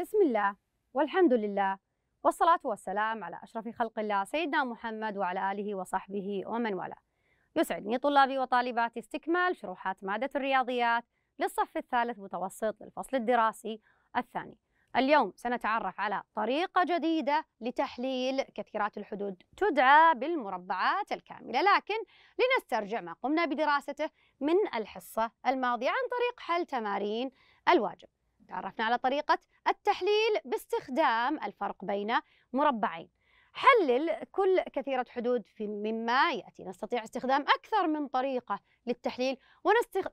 بسم الله والحمد لله والصلاة والسلام على أشرف خلق الله سيدنا محمد وعلى آله وصحبه ومن والاه يسعدني طلابي وطالباتي استكمال شروحات مادة الرياضيات للصف الثالث متوسط للفصل الدراسي الثاني اليوم سنتعرف على طريقة جديدة لتحليل كثيرات الحدود تدعى بالمربعات الكاملة لكن لنسترجع ما قمنا بدراسته من الحصة الماضية عن طريق حل تمارين الواجب تعرفنا على طريقة التحليل باستخدام الفرق بين مربعين حلل كل كثيرة حدود في مما يأتي نستطيع استخدام أكثر من طريقة للتحليل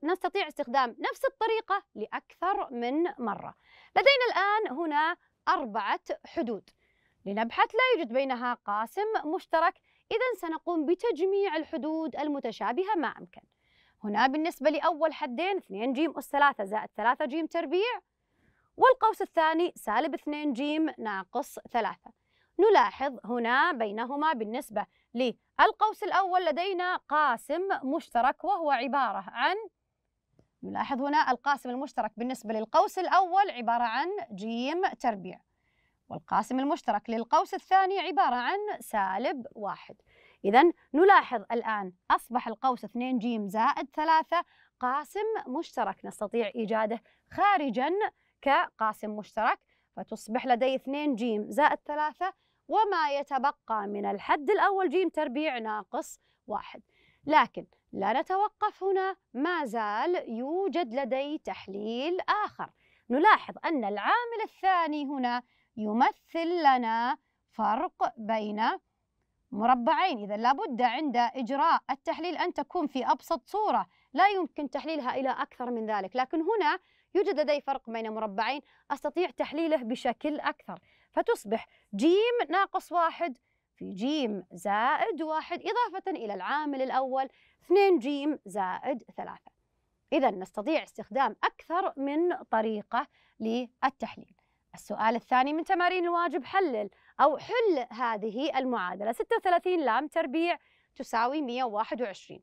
ونستطيع استخدام نفس الطريقة لأكثر من مرة لدينا الآن هنا أربعة حدود لنبحث لا يوجد بينها قاسم مشترك إذا سنقوم بتجميع الحدود المتشابهة ما أمكن هنا بالنسبة لأول حدين 2 جيم أس 3 زائد 3 جيم تربيع والقوس الثاني سالب 2 ج ناقص 3 نلاحظ هنا بينهما بالنسبة للقوس الأول لدينا قاسم مشترك وهو عبارة عن نلاحظ هنا القاسم المشترك بالنسبة للقوس الأول عبارة عن ج تربيع والقاسم المشترك للقوس الثاني عبارة عن سالب واحد إذا نلاحظ الآن أصبح القوس 2 ج زائد 3 قاسم مشترك نستطيع إيجاده خارجاً كقاسم مشترك فتصبح لدي 2 ج زائد 3 وما يتبقى من الحد الأول ج تربيع ناقص واحد لكن لا نتوقف هنا ما زال يوجد لدي تحليل آخر نلاحظ أن العامل الثاني هنا يمثل لنا فرق بين مربعين إذا لابد عند إجراء التحليل أن تكون في أبسط صورة لا يمكن تحليلها إلى أكثر من ذلك لكن هنا يوجد لدي فرق بين مربعين أستطيع تحليله بشكل أكثر فتصبح جيم ناقص واحد في جيم زائد واحد إضافة إلى العامل الأول 2 جيم زائد ثلاثة إذا نستطيع استخدام أكثر من طريقة للتحليل السؤال الثاني من تمارين الواجب حلل أو حل هذه المعادلة 36 لام تربيع تساوي 121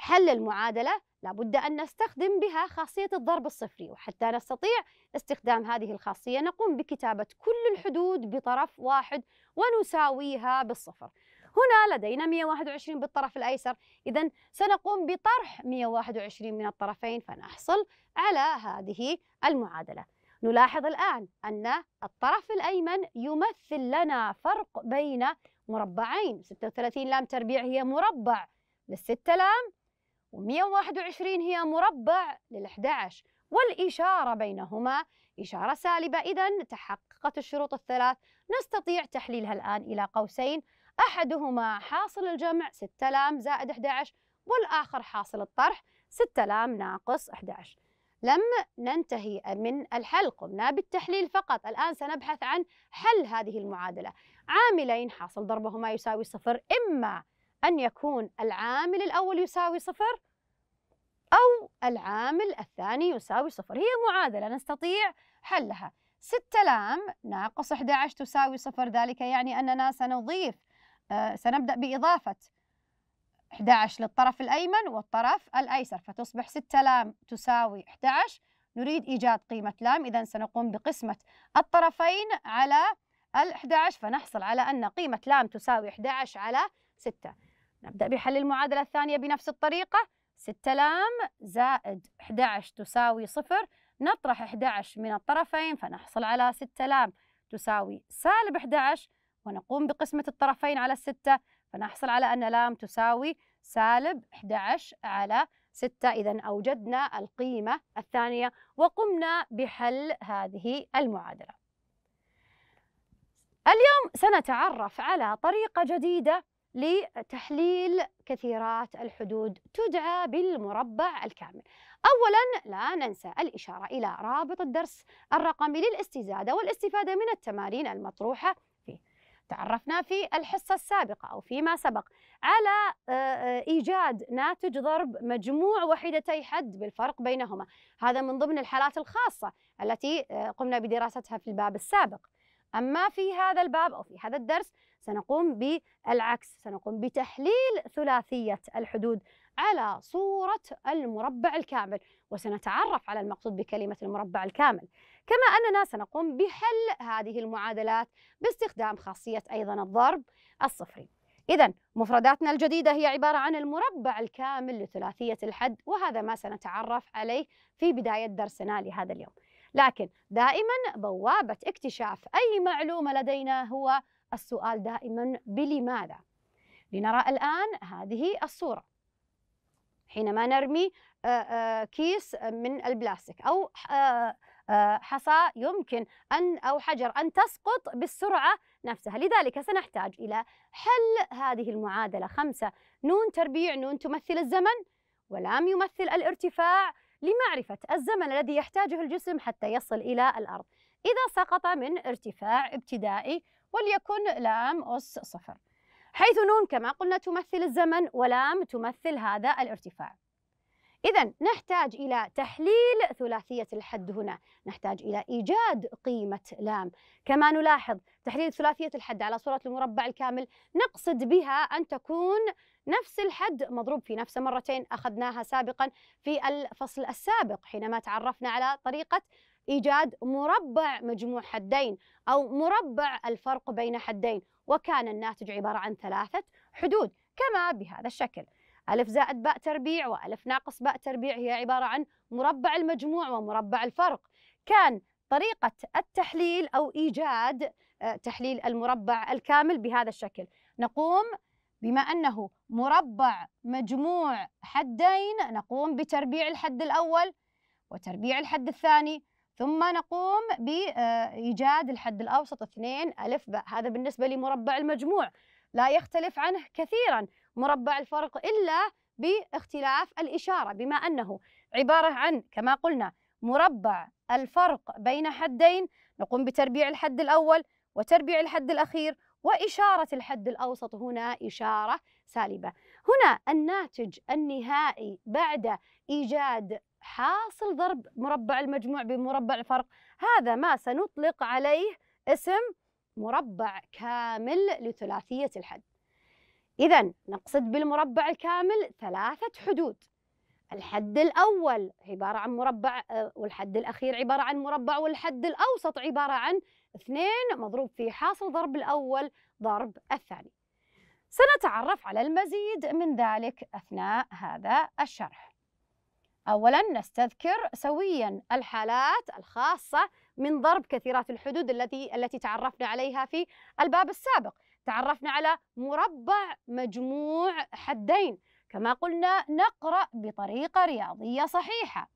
حل المعادلة لابد أن نستخدم بها خاصية الضرب الصفري وحتى نستطيع استخدام هذه الخاصية نقوم بكتابة كل الحدود بطرف واحد ونساويها بالصفر هنا لدينا 121 بالطرف الأيسر إذا سنقوم بطرح 121 من الطرفين فنحصل على هذه المعادلة نلاحظ الآن أن الطرف الأيمن يمثل لنا فرق بين مربعين 36 لام تربيع هي مربع للستة لام و121 هي مربع لل11 والإشارة بينهما إشارة سالبة إذا تحققت الشروط الثلاث نستطيع تحليلها الآن إلى قوسين أحدهما حاصل الجمع 6 لام زائد 11 والآخر حاصل الطرح 6 لام ناقص 11 لم ننتهي من الحل قمنا بالتحليل فقط الآن سنبحث عن حل هذه المعادلة عاملين حاصل ضربهما يساوي صفر إما أن يكون العامل الأول يساوي صفر أو العامل الثاني يساوي صفر هي معادلة نستطيع حلها لام ناقص 11 تساوي صفر ذلك يعني أننا سنضيف آه، سنبدأ بإضافة 11 للطرف الأيمن والطرف الأيسر فتصبح 6 لام تساوي 11 نريد إيجاد قيمة لام إذا سنقوم بقسمة الطرفين على ال 11 فنحصل على أن قيمة لام تساوي 11 على 6 نبدأ بحل المعادلة الثانية بنفس الطريقة 6 لام زائد 11 تساوي صفر نطرح 11 من الطرفين فنحصل على 6 لام تساوي سالب 11 ونقوم بقسمة الطرفين على الستة فنحصل على أن لام تساوي سالب 11 على 6 إذا أوجدنا القيمة الثانية وقمنا بحل هذه المعادلة اليوم سنتعرف على طريقة جديدة لتحليل كثيرات الحدود تدعى بالمربع الكامل. أولاً لا ننسى الإشارة إلى رابط الدرس الرقمي للاستزادة والاستفادة من التمارين المطروحة فيه. تعرفنا في الحصة السابقة أو فيما سبق على آه، آه، إيجاد ناتج ضرب مجموع وحيدتي حد بالفرق بينهما. هذا من ضمن الحالات الخاصة التي آه، قمنا بدراستها في الباب السابق. أما في هذا الباب أو في هذا الدرس سنقوم بالعكس سنقوم بتحليل ثلاثية الحدود على صورة المربع الكامل وسنتعرف على المقصود بكلمة المربع الكامل كما أننا سنقوم بحل هذه المعادلات باستخدام خاصية أيضا الضرب الصفري إذا مفرداتنا الجديدة هي عبارة عن المربع الكامل لثلاثية الحد وهذا ما سنتعرف عليه في بداية درسنا لهذا اليوم لكن دائما بوابة اكتشاف أي معلومة لدينا هو السؤال دائما بلماذا لنرى الآن هذه الصورة حينما نرمي آه، آه، كيس من البلاستيك أو آه، حصى يمكن أن أو حجر أن تسقط بالسرعة نفسها لذلك سنحتاج إلى حل هذه المعادلة خمسة نون تربيع نون تمثل الزمن ولام يمثل الارتفاع لمعرفة الزمن الذي يحتاجه الجسم حتى يصل إلى الأرض إذا سقط من ارتفاع ابتدائي وليكن لام أس صفر حيث نون كما قلنا تمثل الزمن ولام تمثل هذا الارتفاع إذا نحتاج إلى تحليل ثلاثية الحد هنا، نحتاج إلى إيجاد قيمة لام، كما نلاحظ تحليل ثلاثية الحد على صورة المربع الكامل نقصد بها أن تكون نفس الحد مضروب في نفسه مرتين أخذناها سابقا في الفصل السابق حينما تعرفنا على طريقة إيجاد مربع مجموع حدين أو مربع الفرق بين حدين وكان الناتج عبارة عن ثلاثة حدود كما بهذا الشكل ألف زائد باء تربيع وألف ناقص باء تربيع هي عبارة عن مربع المجموع ومربع الفرق كان طريقة التحليل أو إيجاد آه، تحليل المربع الكامل بهذا الشكل نقوم بما أنه مربع مجموع حدين نقوم بتربيع الحد الأول وتربيع الحد الثاني ثم نقوم بإيجاد الحد الأوسط 2 ألف باء هذا بالنسبة لمربع المجموع لا يختلف عنه كثيرا مربع الفرق إلا باختلاف الإشارة بما أنه عبارة عن كما قلنا مربع الفرق بين حدين نقوم بتربيع الحد الأول وتربيع الحد الأخير وإشارة الحد الأوسط هنا إشارة سالبة هنا الناتج النهائي بعد إيجاد حاصل ضرب مربع المجموع بمربع الفرق هذا ما سنطلق عليه اسم مربع كامل لثلاثية الحد إذا نقصد بالمربع الكامل ثلاثة حدود الحد الأول عبارة عن مربع آه، والحد الأخير عبارة عن مربع والحد الأوسط عبارة عن اثنين مضروب في حاصل ضرب الأول ضرب الثاني سنتعرف على المزيد من ذلك أثناء هذا الشرح أولا نستذكر سويا الحالات الخاصة من ضرب كثيرات الحدود التي التي تعرفنا عليها في الباب السابق تعرفنا على مربع مجموع حدين كما قلنا نقرأ بطريقة رياضية صحيحة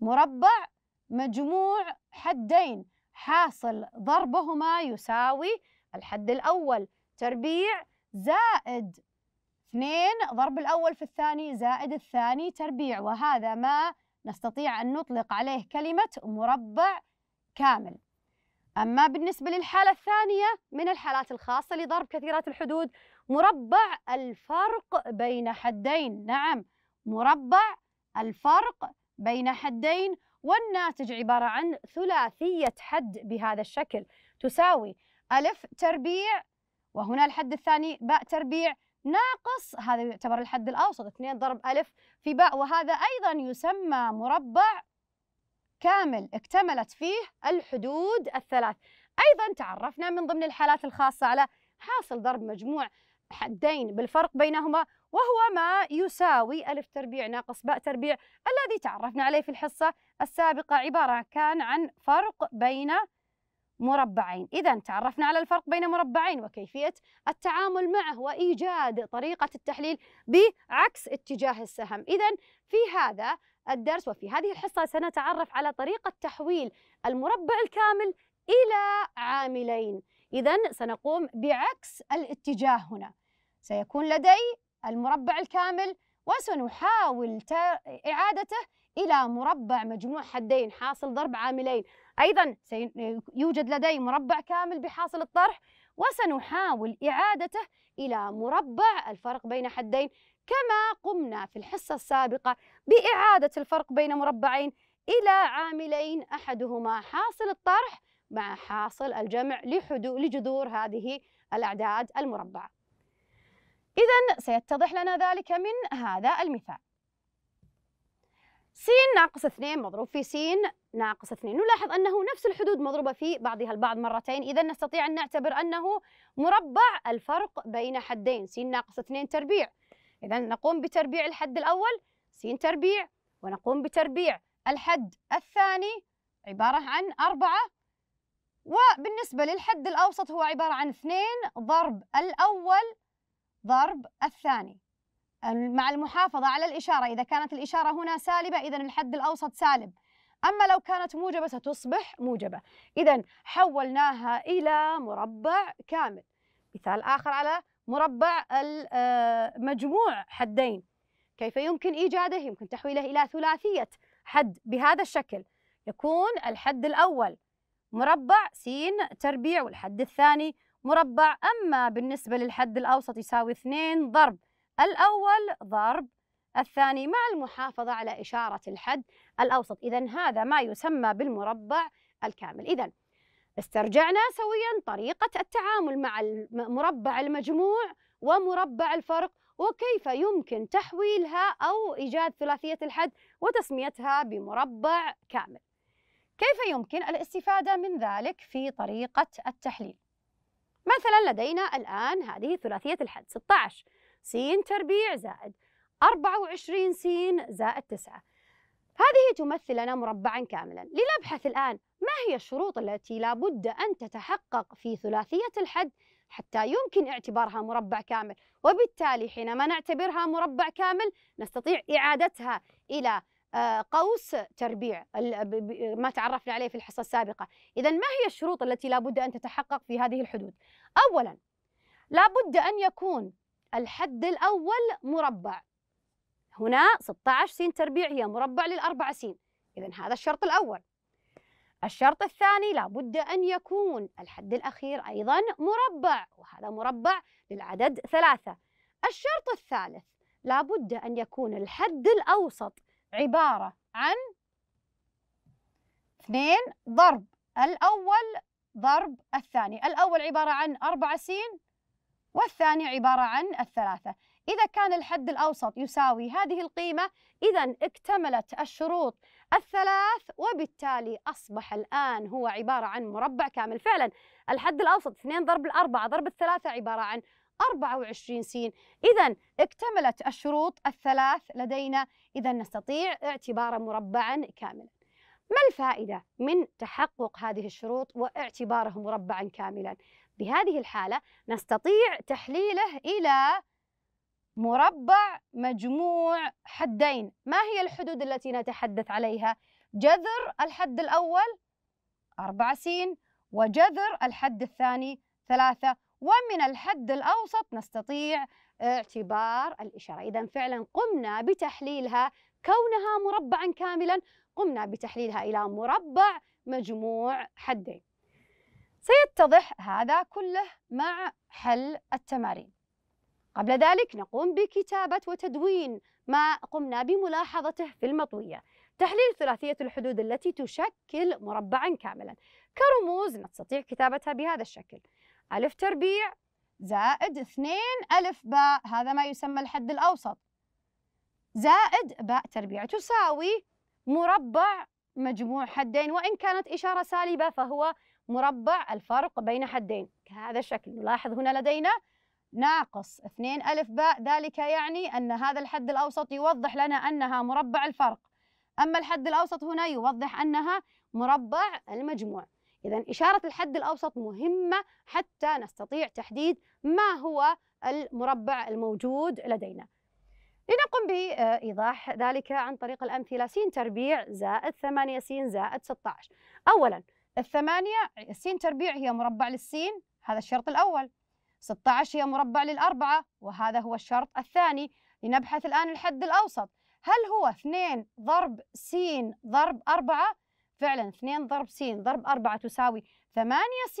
مربع مجموع حدين حاصل ضربهما يساوي الحد الأول تربيع زائد اثنين ضرب الأول في الثاني زائد الثاني تربيع وهذا ما نستطيع أن نطلق عليه كلمة مربع كامل أما بالنسبة للحالة الثانية من الحالات الخاصة لضرب كثيرات الحدود مربع الفرق بين حدين نعم مربع الفرق بين حدين والناتج عبارة عن ثلاثية حد بهذا الشكل تساوي ألف تربيع وهنا الحد الثاني باء تربيع ناقص هذا يعتبر الحد الأوسط 2 ضرب ألف في باء وهذا أيضا يسمى مربع كامل اكتملت فيه الحدود الثلاث أيضا تعرفنا من ضمن الحالات الخاصة على حاصل ضرب مجموع حدين بالفرق بينهما وهو ما يساوي ألف تربيع ناقص باء تربيع الذي تعرفنا عليه في الحصة السابقة عبارة كان عن فرق بين مربعين إذا تعرفنا على الفرق بين مربعين وكيفية التعامل معه وإيجاد طريقة التحليل بعكس اتجاه السهم إذا في هذا الدرس وفي هذه الحصة سنتعرف على طريقة تحويل المربع الكامل إلى عاملين إذا سنقوم بعكس الاتجاه هنا سيكون لدي المربع الكامل وسنحاول إعادته إلى مربع مجموع حدين حاصل ضرب عاملين أيضا سيوجد لدي مربع كامل بحاصل الطرح وسنحاول إعادته إلى مربع الفرق بين حدين كما قمنا في الحصة السابقة بإعادة الفرق بين مربعين إلى عاملين أحدهما حاصل الطرح مع حاصل الجمع لجذور هذه الأعداد المربعة إذا سيتضح لنا ذلك من هذا المثال س ناقص 2 مضروب في س ناقص 2 نلاحظ أنه نفس الحدود مضروبة في بعضها البعض مرتين إذا نستطيع أن نعتبر أنه مربع الفرق بين حدين س ناقص 2 تربيع إذا نقوم بتربيع الحد الأول س تربيع ونقوم بتربيع الحد الثاني عبارة عن أربعة وبالنسبة للحد الأوسط هو عبارة عن اثنين ضرب الأول ضرب الثاني مع المحافظة على الإشارة إذا كانت الإشارة هنا سالبة إذا الحد الأوسط سالب أما لو كانت موجبة ستصبح موجبة إذا حولناها إلى مربع كامل مثال آخر على مربع آه، مجموع حدين كيف يمكن إيجاده؟ يمكن تحويله إلى ثلاثية حد بهذا الشكل يكون الحد الأول مربع س تربيع والحد الثاني مربع أما بالنسبة للحد الأوسط يساوي اثنين ضرب الأول ضرب الثاني مع المحافظة على إشارة الحد الأوسط إذا هذا ما يسمى بالمربع الكامل إذا استرجعنا سويا طريقة التعامل مع المربع المجموع ومربع الفرق وكيف يمكن تحويلها أو إيجاد ثلاثية الحد وتسميتها بمربع كامل كيف يمكن الاستفادة من ذلك في طريقة التحليل؟ مثلا لدينا الآن هذه ثلاثية الحد 16 س تربيع زائد 24 س زائد 9 هذه تمثل لنا مربعا كاملا لنبحث الآن ما هي الشروط التي لابد أن تتحقق في ثلاثية الحد حتى يمكن اعتبارها مربع كامل وبالتالي حينما نعتبرها مربع كامل نستطيع إعادتها إلى آه، قوس تربيع ما تعرفنا عليه في الحصة السابقة إذا ما هي الشروط التي لابد أن تتحقق في هذه الحدود أولا لابد أن يكون الحد الأول مربع هنا 16 س تربيع هي مربع للأربعة س إذا هذا الشرط الأول الشرط الثاني لابد أن يكون الحد الأخير أيضا مربع وهذا مربع للعدد ثلاثة الشرط الثالث لابد أن يكون الحد الأوسط عبارة عن اثنين ضرب الأول ضرب الثاني الأول عبارة عن أربعة سين والثاني عبارة عن الثلاثة إذا كان الحد الأوسط يساوي هذه القيمة إذا اكتملت الشروط الثلاث وبالتالي أصبح الآن هو عبارة عن مربع كامل فعلا الحد الأوسط 2 ضرب الأربعة ضرب الثلاثة عبارة عن 24 سين إذا اكتملت الشروط الثلاث لدينا إذا نستطيع اعتباره مربعا كاملا ما الفائدة من تحقق هذه الشروط واعتباره مربعا كاملا؟ بهذه الحالة نستطيع تحليله إلى مربع مجموع حدين ما هي الحدود التي نتحدث عليها؟ جذر الحد الأول أربعة سين وجذر الحد الثاني ثلاثة ومن الحد الأوسط نستطيع اعتبار الإشارة إذا فعلا قمنا بتحليلها كونها مربعا كاملا قمنا بتحليلها إلى مربع مجموع حدين سيتضح هذا كله مع حل التمارين قبل ذلك نقوم بكتابة وتدوين ما قمنا بملاحظته في المطوية تحليل ثلاثية الحدود التي تشكل مربعا كاملا كرموز نستطيع كتابتها بهذا الشكل ألف تربيع زائد اثنين ألف باء هذا ما يسمى الحد الأوسط زائد باء تربيع تساوي مربع مجموع حدين وإن كانت إشارة سالبة فهو مربع الفرق بين حدين كهذا الشكل نلاحظ هنا لدينا ناقص 2 ألف باء ذلك يعني أن هذا الحد الأوسط يوضح لنا أنها مربع الفرق أما الحد الأوسط هنا يوضح أنها مربع المجموع إذا إشارة الحد الأوسط مهمة حتى نستطيع تحديد ما هو المربع الموجود لدينا لنقم بإيضاح ذلك عن طريق الأمثلة س تربيع زائد ثمانية س زائد 16 أولا الثمانية السين تربيع هي مربع للسين هذا الشرط الأول 16 هي مربع للأربعة وهذا هو الشرط الثاني لنبحث الآن الحد الأوسط هل هو 2 ضرب س ضرب 4 فعلا 2 ضرب س ضرب 4 تساوي 8 س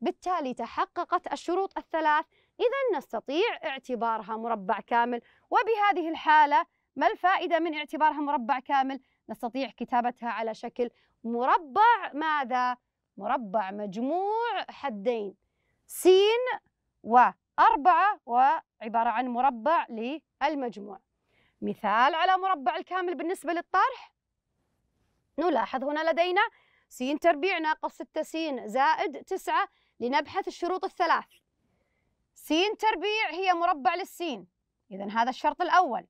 بالتالي تحققت الشروط الثلاث إذا نستطيع اعتبارها مربع كامل وبهذه الحالة ما الفائدة من اعتبارها مربع كامل؟ نستطيع كتابتها على شكل مربع ماذا؟ مربع مجموع حدين س وأربعة وعبارة عن مربع للمجموع مثال على مربع الكامل بالنسبة للطرح نلاحظ هنا لدينا س تربيع ناقص 6 س زائد 9 لنبحث الشروط الثلاث س تربيع هي مربع للسين إذا هذا الشرط الأول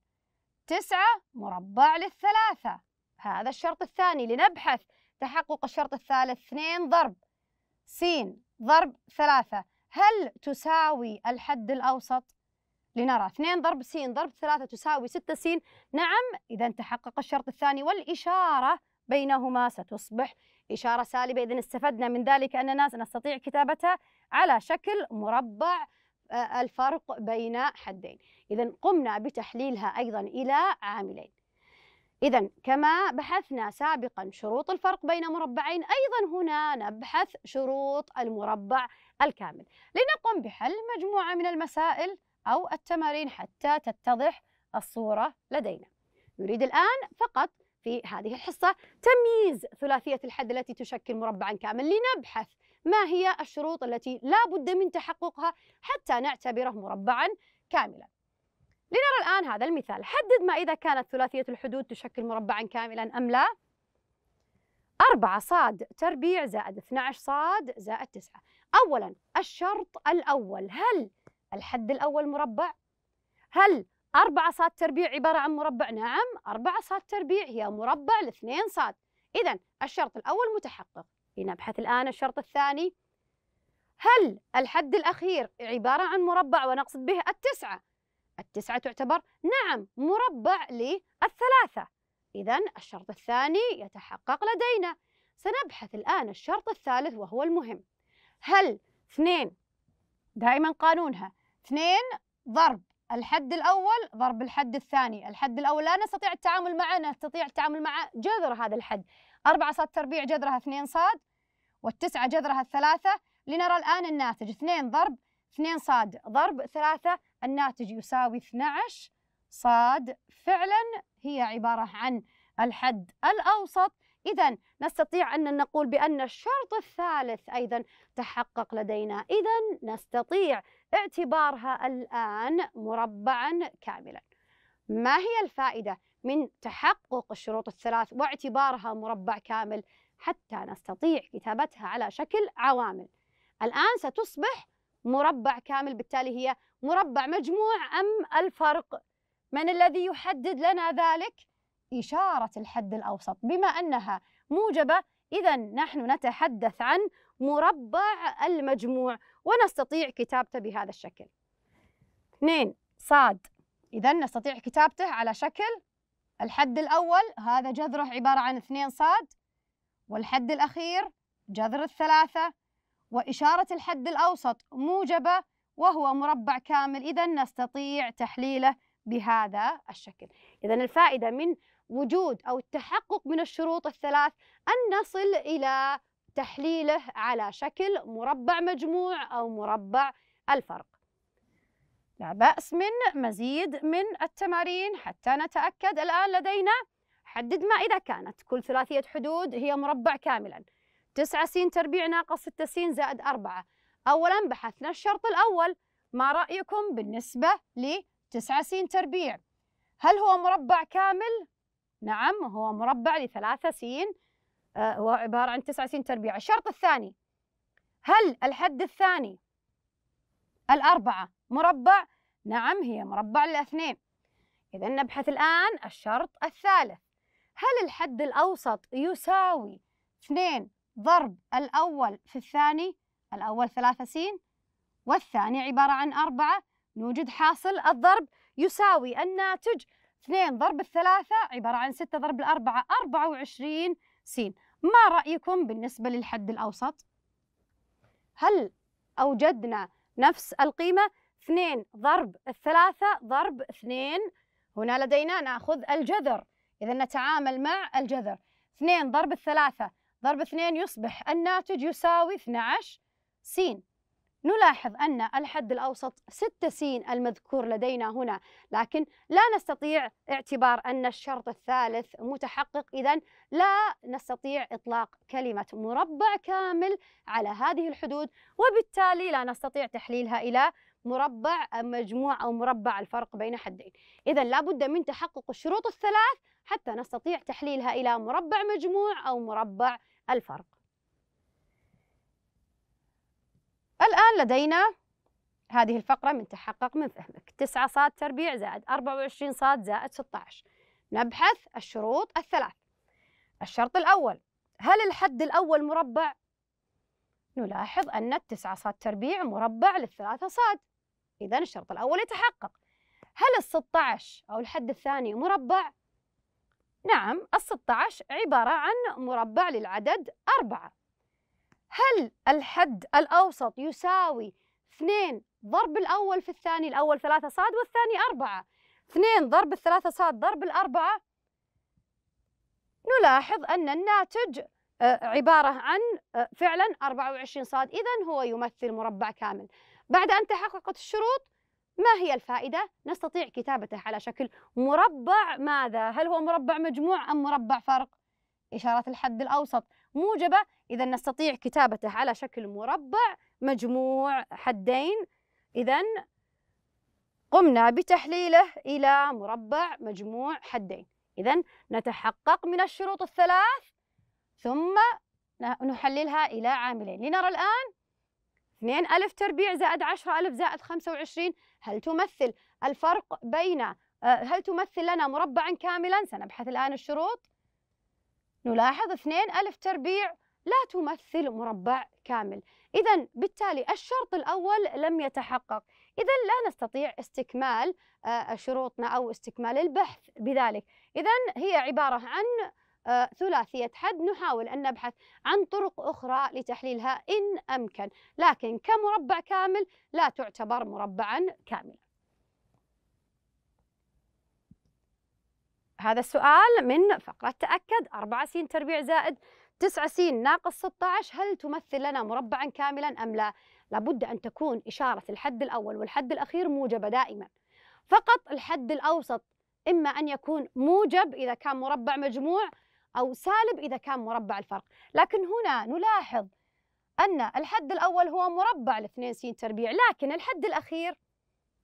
تسعة مربع للثلاثة هذا الشرط الثاني لنبحث تحقق الشرط الثالث اثنين ضرب س ضرب ثلاثة هل تساوي الحد الأوسط؟ لنرى 2 ضرب س ضرب 3 تساوي 6 س نعم إذا تحقق الشرط الثاني والإشارة بينهما ستصبح إشارة سالبة إذا استفدنا من ذلك أننا سنستطيع كتابتها على شكل مربع آه، الفرق بين حدين إذا قمنا بتحليلها أيضا إلى عاملين إذا كما بحثنا سابقا شروط الفرق بين مربعين أيضا هنا نبحث شروط المربع الكامل لنقم بحل مجموعة من المسائل أو التمارين حتى تتضح الصورة لدينا نريد الآن فقط في هذه الحصة تمييز ثلاثية الحد التي تشكل مربعا كامل لنبحث ما هي الشروط التي لا بد من تحققها حتى نعتبره مربعا كاملا لنرى الآن هذا المثال حدد ما إذا كانت ثلاثية الحدود تشكل مربعا كاملا أم لا 4 صاد تربيع زائد 12 صاد زائد 9 أولا الشرط الأول هل الحد الأول مربع؟ هل 4 صاد تربيع عبارة عن مربع؟ نعم 4 صاد تربيع هي مربع لاثنين صاد إذا الشرط الأول متحقق لنبحث الآن الشرط الثاني هل الحد الأخير عبارة عن مربع ونقصد به التسعة؟ التسعة تعتبر نعم مربع للثلاثة إذا الشرط الثاني يتحقق لدينا سنبحث الآن الشرط الثالث وهو المهم هل اثنين دائما قانونها اثنين ضرب الحد الأول ضرب الحد الثاني الحد الأول لا نستطيع التعامل معه نستطيع التعامل مع جذر هذا الحد أربعة صاد تربيع جذرها اثنين صاد والتسعة جذرها الثلاثة لنرى الآن الناتج اثنين ضرب 2 صاد ضرب 3 الناتج يساوي 12 صاد فعلا هي عبارة عن الحد الأوسط إذا نستطيع أن نقول بأن الشرط الثالث أيضا تحقق لدينا إذا نستطيع اعتبارها الآن مربعا كاملا ما هي الفائدة من تحقق الشروط الثلاث واعتبارها مربع كامل حتى نستطيع كتابتها على شكل عوامل الآن ستصبح مربع كامل بالتالي هي مربع مجموع أم الفرق من الذي يحدد لنا ذلك؟ إشارة الحد الأوسط بما أنها موجبة إذا نحن نتحدث عن مربع المجموع ونستطيع كتابته بهذا الشكل اثنين صاد إذا نستطيع كتابته على شكل الحد الأول هذا جذره عبارة عن اثنين صاد والحد الأخير جذر الثلاثة وإشارة الحد الأوسط موجبة وهو مربع كامل إذا نستطيع تحليله بهذا الشكل إذا الفائدة من وجود أو التحقق من الشروط الثلاث أن نصل إلى تحليله على شكل مربع مجموع أو مربع الفرق لا بأس من مزيد من التمارين حتى نتأكد الآن لدينا حدد ما إذا كانت كل ثلاثية حدود هي مربع كاملا 9 س تربيع ناقص 6 س زائد 4 أولا بحثنا الشرط الأول ما رأيكم بالنسبة ل 9 س تربيع هل هو مربع كامل؟ نعم هو مربع لثلاثة س آه، هو عبارة عن 9 س تربيع الشرط الثاني هل الحد الثاني الأربعة مربع؟ نعم هي مربع للاثنين إذا نبحث الآن الشرط الثالث هل الحد الأوسط يساوي 2 ضرب الأول في الثاني الأول ثلاثة س والثاني عبارة عن أربعة نوجد حاصل الضرب يساوي الناتج اثنين ضرب الثلاثة عبارة عن ستة ضرب الأربعة أربعة وعشرين س ما رأيكم بالنسبة للحد الأوسط؟ هل أوجدنا نفس القيمة؟ اثنين ضرب الثلاثة ضرب اثنين هنا لدينا نأخذ الجذر إذا نتعامل مع الجذر اثنين ضرب الثلاثة ضرب 2 يصبح الناتج يساوي 12 س نلاحظ أن الحد الأوسط 6 س المذكور لدينا هنا لكن لا نستطيع اعتبار أن الشرط الثالث متحقق إذا لا نستطيع إطلاق كلمة مربع كامل على هذه الحدود وبالتالي لا نستطيع تحليلها إلى مربع مجموع أو مربع الفرق بين حدين إذا لابد من تحقق الشروط الثلاث حتى نستطيع تحليلها إلى مربع مجموع أو مربع الفرق الآن لدينا هذه الفقرة من تحقق من فهمك 9 صاد تربيع زائد 24 صاد زائد 16 نبحث الشروط الثلاث الشرط الأول هل الحد الأول مربع؟ نلاحظ أن التسعة صاد تربيع مربع للثلاثة صاد إذا الشرط الأول يتحقق هل الستة عشر أو الحد الثاني مربع؟ نعم ال عبارة عن مربع للعدد أربعة هل الحد الأوسط يساوي اثنين ضرب الأول في الثاني الأول ثلاثة صاد والثاني أربعة اثنين ضرب الثلاثة صاد ضرب الأربعة نلاحظ أن الناتج آه، عبارة عن آه، فعلا أربعة وعشرين صاد إذا هو يمثل مربع كامل بعد أن تحققت الشروط ما هي الفائدة؟ نستطيع كتابته على شكل مربع ماذا؟ هل هو مربع مجموع أم مربع فرق؟ إشارة الحد الأوسط موجبة إذا نستطيع كتابته على شكل مربع مجموع حدين إذا قمنا بتحليله إلى مربع مجموع حدين إذا نتحقق من الشروط الثلاث ثم نحللها إلى عاملين لنرى الآن 2,000 تربيع زائد 10,000 زائد 25 هل تمثل الفرق بين آه، هل تمثل لنا مربعا كاملا سنبحث الآن الشروط نلاحظ 2,000 تربيع لا تمثل مربع كامل إذا بالتالي الشرط الأول لم يتحقق إذا لا نستطيع استكمال آه، شروطنا أو استكمال البحث بذلك إذا هي عبارة عن آه، ثلاثية حد نحاول أن نبحث عن طرق أخرى لتحليلها إن أمكن لكن كمربع كامل لا تعتبر مربعا كاملا هذا السؤال من فقرة تأكد 4 س تربيع زائد 9 س ناقص 16 هل تمثل لنا مربعا كاملا أم لا؟ لابد أن تكون إشارة الحد الأول والحد الأخير موجبة دائما فقط الحد الأوسط إما أن يكون موجب إذا كان مربع مجموع أو سالب إذا كان مربع الفرق لكن هنا نلاحظ أن الحد الأول هو مربع ل 2 س تربيع لكن الحد الأخير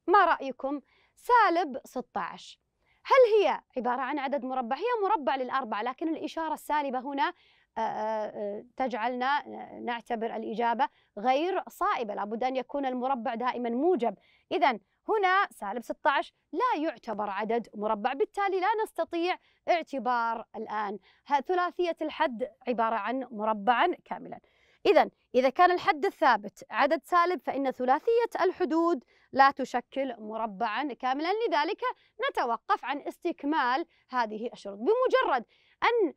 ما رأيكم سالب 16 هل هي عبارة عن عدد مربع؟ هي مربع للأربعة لكن الإشارة السالبة هنا آه، آه، آه، تجعلنا نعتبر الإجابة غير صائبة لابد أن يكون المربع دائما موجب إذا هنا سالب 16 لا يعتبر عدد مربع بالتالي لا نستطيع اعتبار الآن ثلاثية الحد عبارة عن مربعا كاملا إذا إذا كان الحد الثابت عدد سالب فإن ثلاثية الحدود لا تشكل مربعا كاملا لذلك نتوقف عن استكمال هذه الشروط بمجرد أن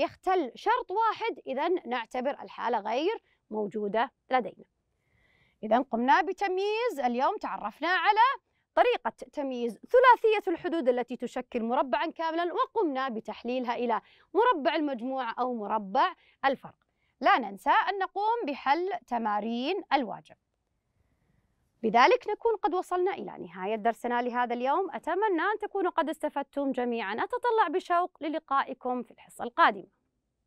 يختل شرط واحد إذا نعتبر الحالة غير موجودة لدينا إذا قمنا بتمييز اليوم تعرفنا على طريقة تمييز ثلاثية الحدود التي تشكل مربعا كاملا وقمنا بتحليلها إلى مربع المجموع أو مربع الفرق لا ننسى أن نقوم بحل تمارين الواجب بذلك نكون قد وصلنا إلى نهاية درسنا لهذا اليوم أتمنى أن تكونوا قد استفدتم جميعا أتطلع بشوق للقائكم في الحصة القادمة